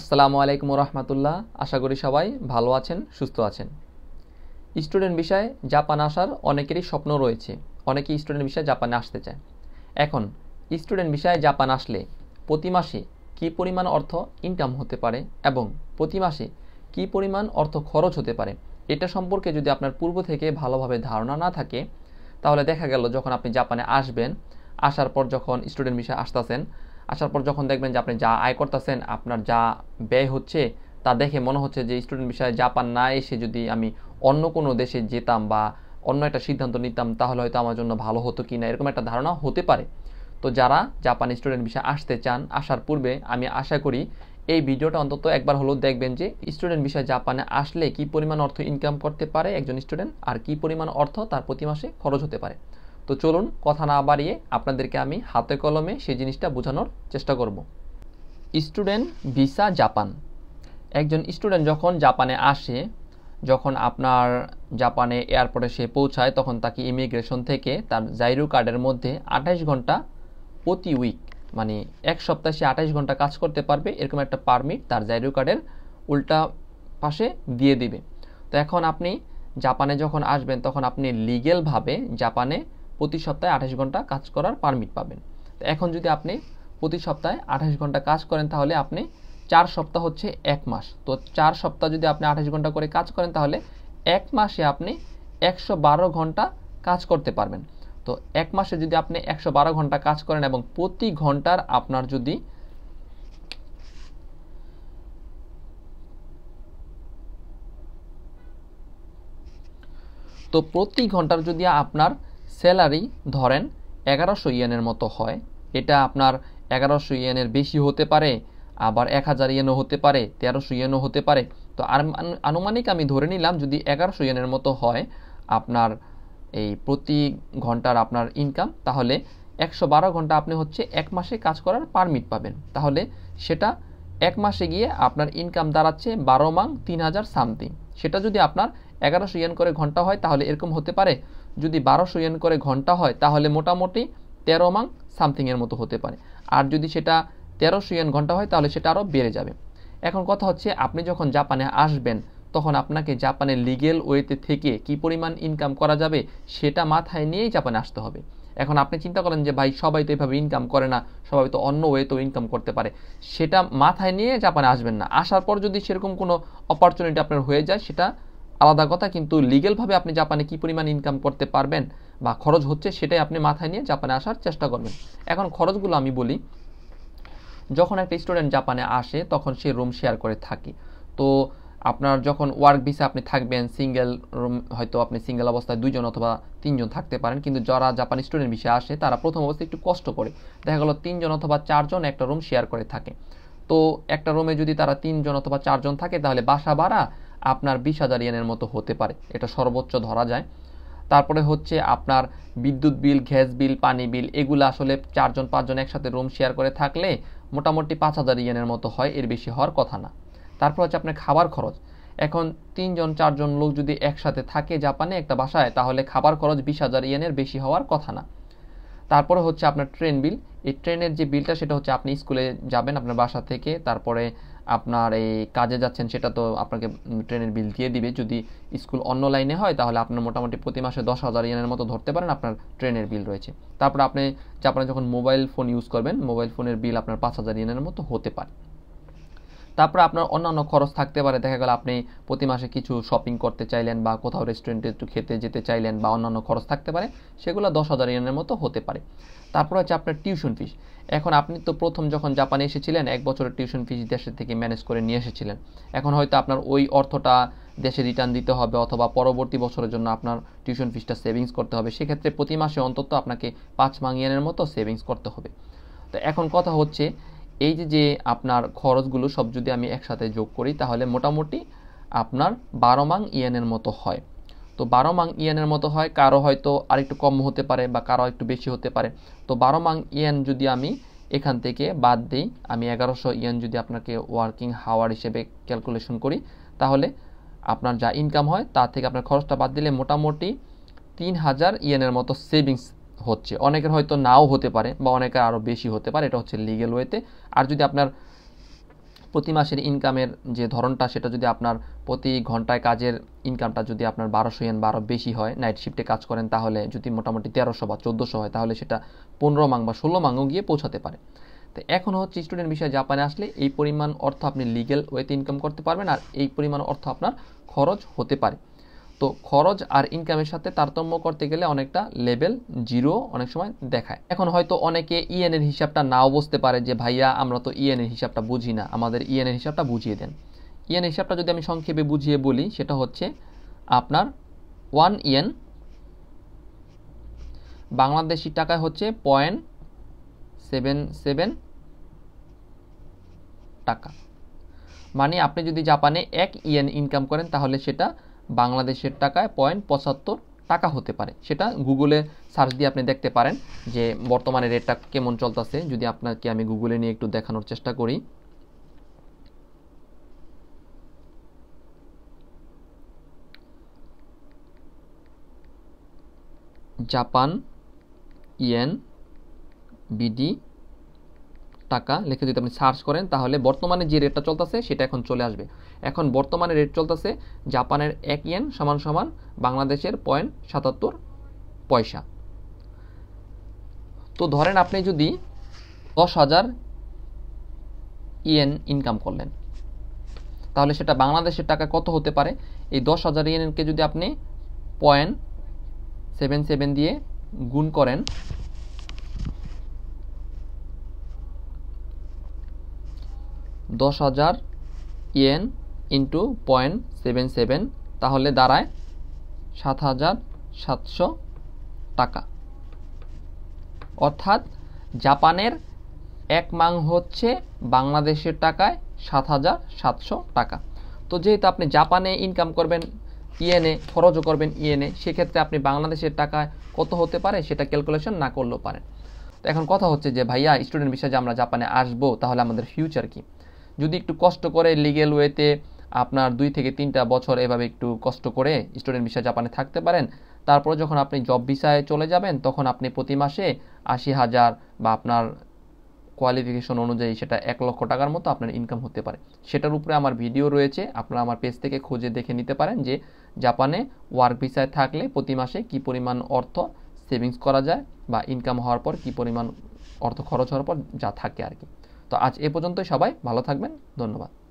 আসসালামু আলাইকুম রহমতুল্লাহ আশা করি সবাই ভালো আছেন সুস্থ আছেন স্টুডেন্ট বিষয়ে জাপান আসার অনেকেরই স্বপ্ন রয়েছে অনেকেই স্টুডেন্ট বিষয়ে জাপানে আসতে চায় এখন স্টুডেন্ট বিষয়ে জাপান আসলে প্রতি মাসে কী পরিমাণ অর্থ ইনকাম হতে পারে এবং প্রতি মাসে কী পরিমাণ অর্থ খরচ হতে পারে এটা সম্পর্কে যদি আপনার পূর্ব থেকে ভালোভাবে ধারণা না থাকে তাহলে দেখা গেল যখন আপনি জাপানে আসবেন আসার পর যখন স্টুডেন্ট বিষয়ে আসতেছেন আসার পর যখন দেখবেন যে আপনি যা আয় করতেছেন আপনার যা ব্যয় হচ্ছে তা দেখে মনে হচ্ছে যে স্টুডেন্ট বিষয়ে জাপান না এসে যদি আমি অন্য কোনো দেশে যেতাম বা অন্য একটা সিদ্ধান্ত নিতাম তাহলে হয়তো আমার জন্য ভালো হতো কি না এরকম একটা ধারণা হতে পারে তো যারা জাপান স্টুডেন্ট বিষয়ে আসতে চান আসার পূর্বে আমি আশা করি এই ভিডিওটা অন্তত একবার হলেও দেখবেন যে স্টুডেন্ট বিষয়ে জাপানে আসলে কি পরিমাণ অর্থ ইনকাম করতে পারে একজন স্টুডেন্ট আর কি পরিমাণ অর্থ তার প্রতি মাসে খরচ হতে পারে তো চলুন কথা না বাড়িয়ে আপনাদেরকে আমি হাতে কলমে সেই জিনিসটা বোঝানোর চেষ্টা করব স্টুডেন্ট ভিসা জাপান একজন স্টুডেন্ট যখন জাপানে আসে যখন আপনার জাপানে এয়ারপোর্টে সে পৌঁছায় তখন তাকে ইমিগ্রেশন থেকে তার জাইরু কার্ডের মধ্যে আঠাইশ ঘন্টা প্রতি উইক মানে এক সপ্তাহে সে আঠাইশ ঘন্টা কাজ করতে পারবে এরকম একটা পারমিট তার জাইরু কার্ডের উল্টা পাশে দিয়ে দিবে তো এখন আপনি জাপানে যখন আসবেন তখন আপনি লিগেলভাবে জাপানে প্রতি সপ্তাহে আঠাশ ঘন্টা কাজ করার পারমিট পাবেন তো এখন যদি আপনি প্রতি সপ্তাহে আঠাশ ঘন্টা কাজ করেন তাহলে আপনি চার সপ্তাহ হচ্ছে এক মাস তো চার সপ্তাহ যদি আপনি আঠাশ ঘন্টা করে কাজ করেন তাহলে এক মাসে আপনি একশো বারো ঘন্টা কাজ করতে পারবেন তো এক মাসে যদি আপনি একশো বারো ঘন্টা কাজ করেন এবং প্রতি ঘন্টার আপনার যদি তো প্রতি ঘন্টার যদি আপনার স্যালারি ধরেন এগারোশো ইয়েনের মতো হয় এটা আপনার এগারোশো ইয়েনের বেশি হতে পারে আবার এক হাজার ইয়েনও হতে পারে তেরোশো ইয়েনও হতে পারে তো আনুমানিক আমি ধরে নিলাম যদি এগারোশো ইয়েনের মতো হয় আপনার এই প্রতি ঘন্টার আপনার ইনকাম তাহলে একশো বারো ঘন্টা আপনি হচ্ছে এক মাসে কাজ করার পারমিট পাবেন তাহলে সেটা এক মাসে গিয়ে আপনার ইনকাম দাঁড়াচ্ছে বারো মাং তিন হাজার সামথিং সেটা যদি আপনার এগারোশো ইয়েন করে ঘন্টা হয় তাহলে এরকম হতে পারে যদি বারোশো ইয়েন করে ঘন্টা হয় তাহলে মোটামুটি তেরো মাং সামথিংয়ের মতো হতে পারে আর যদি সেটা তেরোশো ইয়েন ঘন্টা হয় তাহলে সেটা আরও বেড়ে যাবে এখন কথা হচ্ছে আপনি যখন জাপানে আসবেন তখন আপনাকে জাপানের লিগেল ওয়েতে থেকে কি পরিমাণ ইনকাম করা যাবে সেটা মাথায় নিয়েই জাপানে আসতে হবে এখন আপনি চিন্তা করেন যে ভাই সবাই তো এভাবে ইনকাম করে না সবাই তো অন্য ওয়েতেও ইনকাম করতে পারে সেটা মাথায় নিয়ে জাপানে আসবেন না আসার পর যদি সেরকম কোনো অপরচুনিটি আপনার হয়ে যায় সেটা আলাদা কথা কিন্তু লিগেলভাবে আপনি জাপানে কি পরিমাণ ইনকাম করতে পারবেন বা খরচ হচ্ছে সেটাই আপনি মাথায় নিয়ে জাপানে আসার চেষ্টা করবেন এখন খরচগুলো আমি বলি যখন একটা স্টুডেন্ট জাপানে আসে তখন সে রুম শেয়ার করে থাকে তো আপনার যখন ওয়ার্ক ভিসা আপনি থাকবেন সিঙ্গেল রুম হয়তো আপনি সিঙ্গেল অবস্থায় দুইজন অথবা তিনজন থাকতে পারেন কিন্তু যারা জাপানি স্টুডেন্ট ভিসা আসে তারা প্রথম অবস্থায় একটু কষ্ট করে দেখা গেলো তিনজন অথবা চারজন একটা রুম শেয়ার করে থাকে তো একটা রুমে যদি তারা তিনজন অথবা চারজন থাকে তাহলে বাসা ভাড়া আপনার বিশ হাজার ইয়েনের মতো হতে পারে এটা সর্বোচ্চ ধরা যায় তারপরে হচ্ছে আপনার বিদ্যুৎ বিল গ্যাস বিল পানি বিল এগুলো আসলে চারজন পাঁচজন একসাথে রুম শেয়ার করে থাকলে মোটামুটি পাঁচ হাজার ইয়েনের মতো হয় এর বেশি হওয়ার কথা না তারপর হচ্ছে আপনার খাবার খরচ এখন তিনজন চারজন লোক যদি একসাথে থাকে জাপানে একটা বাসায় তাহলে খাবার খরচ বিশ হাজার ইয়েনের বেশি হওয়ার কথা না তারপরে হচ্ছে আপনার ট্রেন বিল এই ট্রেনের যে বিলটা সেটা হচ্ছে আপনি স্কুলে যাবেন আপনার বাসা থেকে তারপরে আপনার এই কাজে যাচ্ছেন সেটা তো আপনাকে ট্রেনের বিল দিয়ে দিবে যদি স্কুল অন্য লাইনে হয় তাহলে আপনার মোটামুটি প্রতি মাসে দশ হাজার ইয়ানের মতো ধরতে পারেন আপনার ট্রেনের বিল রয়েছে তারপর আপনি আপনার যখন মোবাইল ফোন ইউজ করবেন মোবাইল ফোনের বিল আপনার পাঁচ হাজার ইয়ানের মতো হতে পারে তারপর আপনার অন্যান্য খরচ থাকতে পারে দেখা গেল আপনি প্রতি মাসে কিছু শপিং করতে চাইলেন বা কোথাও রেস্টুরেন্টে একটু খেতে যেতে চাইলেন বা অন্যান্য খরচ থাকতে পারে সেগুলো দশ হাজার ইয়ানের মতো হতে পারে তারপর হচ্ছে আপনার টিউশন ফিস এখন আপনি তো প্রথম যখন জাপানে এসেছিলেন এক বছরের টিউশন ফিস দেশের থেকে ম্যানেজ করে নিয়ে এসেছিলেন এখন হয়তো আপনার ওই অর্থটা দেশে রিটার্ন দিতে হবে অথবা পরবর্তী বছরের জন্য আপনার টিউশন ফিসটা সেভিংস করতে হবে সেক্ষেত্রে প্রতি মাসে অন্তত আপনাকে পাঁচ মাং ইয়ানের মতো সেভিংস করতে হবে তো এখন কথা হচ্ছে এই যে আপনার খরচগুলো সব যদি আমি একসাথে যোগ করি তাহলে মোটামুটি আপনার বারো মাং ইয়ানের মতো হয় তো বারো মাং ইয়েনের মতো হয় কারো হয়তো আরেকটু কম হতে পারে বা কারো একটু বেশি হতে পারে তো বারো মাং ইয়ান যদি আমি এখান থেকে বাদ দিই আমি এগারোশো ইয়েন যদি আপনাকে ওয়ার্কিং হাওয়ার হিসেবে ক্যালকুলেশন করি তাহলে আপনার যা ইনকাম হয় তা থেকে আপনার খরচটা বাদ দিলে মোটামুটি তিন হাজার ইয়েনের মতো সেভিংস হচ্ছে অনেকের হয়তো নাও হতে পারে বা অনেকের আরও বেশি হতে পারে এটা হচ্ছে লিগেল ওয়েতে আর যদি আপনার প্রতি মাসের ইনকামের যে ধরনটা সেটা যদি আপনার প্রতি ঘন্টায় কাজের ইনকামটা যদি আপনার বারোশো এন বারো বেশি হয় নাইট শিফটে কাজ করেন তাহলে যদি মোটামুটি তেরোশো বা চোদ্দোশো হয় তাহলে সেটা পনেরো মাং বা ষোলো মাংও গিয়ে পৌঁছাতে পারে তো এখন হচ্ছে স্টুডেন্ট বিষয়ে জাপানে আসলে এই পরিমাণ অর্থ আপনি লিগেল ওয়েতে ইনকাম করতে পারবেন আর এই পরিমাণ অর্থ আপনার খরচ হতে পারে তো খরচ আর ইনকামের সাথে তারতম্য করতে গেলে অনেকটা লেভেল জিরো অনেক সময় দেখায় এখন হয়তো অনেকে ইএন e এর হিসাবটা নাও বুঝতে পারে যে ভাইয়া আমরা তো ইএন e এর হিসাবটা বুঝি না আমাদের ইএন e এর হিসাবটা বুঝিয়ে দেন ইএন হিসাবটা যদি আমি সংক্ষেপে বুঝিয়ে বলি সেটা হচ্ছে আপনার ওয়ান ইএন বাংলাদেশি টাকায় হচ্ছে পয়েন্ট সেভেন সেভেন টাকা মানে আপনি যদি জাপানে এক ইএন ইনকাম করেন তাহলে সেটা বাংলাদেশের টাকায় পয়েন্ট পঁচাত্তর টাকা হতে পারে সেটা গুগলে সার্চ দিয়ে আপনি দেখতে পারেন যে বর্তমানে রেটটা কেমন চলতেছে যদি আপনাকে আমি গুগলে নিয়ে একটু দেখানোর চেষ্টা করি জাপান ইয়েন বিডি টাকা লিখে যদি আপনি সার্চ করেন তাহলে বর্তমানে যে রেটটা চলতেছে সেটা এখন চলে আসবে এখন বর্তমানে রেট চলতেছে জাপানের এক ইয়েন সমান সমান বাংলাদেশের পয়েন্ট সাতাত্তর পয়সা তো ধরেন আপনি যদি দশ হাজার ইয়েন ইনকাম করলেন তাহলে সেটা বাংলাদেশের টাকা কত হতে পারে এই দশ হাজার ইয়েনকে যদি আপনি পয়েন্ট সেভেন সেভেন দিয়ে গুণ করেন দশ হাজার yen into point seven seven তাহলে দাঁড়ায় সাত হাজার সাতশো টাকা অর্থাৎ জাপানের এক মাং হচ্ছে বাংলাদেশের টাকায় সাত হাজার সাতশো টাকা তো যেহেতু আপনি জাপানে ইনকাম করবেন ইএনএ খরচও করবেন ইএনএ সেক্ষেত্রে আপনি বাংলাদেশের টাকায় কত হতে পারে সেটা ক্যালকুলেশন না করলেও পারেন তো এখন কথা হচ্ছে যে ভাইয়া স্টুডেন্ট বিষয়ে যে আমরা জাপানে আসবো তাহলে আমাদের ফিউচার কী যদি একটু কষ্ট করে লিগেল ওয়েতে আপনার দুই থেকে তিনটা বছর এভাবে একটু কষ্ট করে স্টুডেন্ট ভিসা জাপানে থাকতে পারেন তারপরে যখন আপনি জব ভিসায় চলে যাবেন তখন আপনি প্রতি মাসে আশি হাজার বা আপনার কোয়ালিফিকেশন অনুযায়ী সেটা এক লক্ষ টাকার মতো আপনার ইনকাম হতে পারে সেটার উপরে আমার ভিডিও রয়েছে আপনারা আমার পেজ থেকে খুঁজে দেখে নিতে পারেন যে জাপানে ওয়ার্ক ভিসায় থাকলে প্রতি মাসে কি পরিমাণ অর্থ সেভিংস করা যায় বা ইনকাম হওয়ার পর কি পরিমাণ অর্থ খরচ হওয়ার পর যা থাকে আর কি তো আজ এ পর্যন্তই সবাই ভালো থাকবেন ধন্যবাদ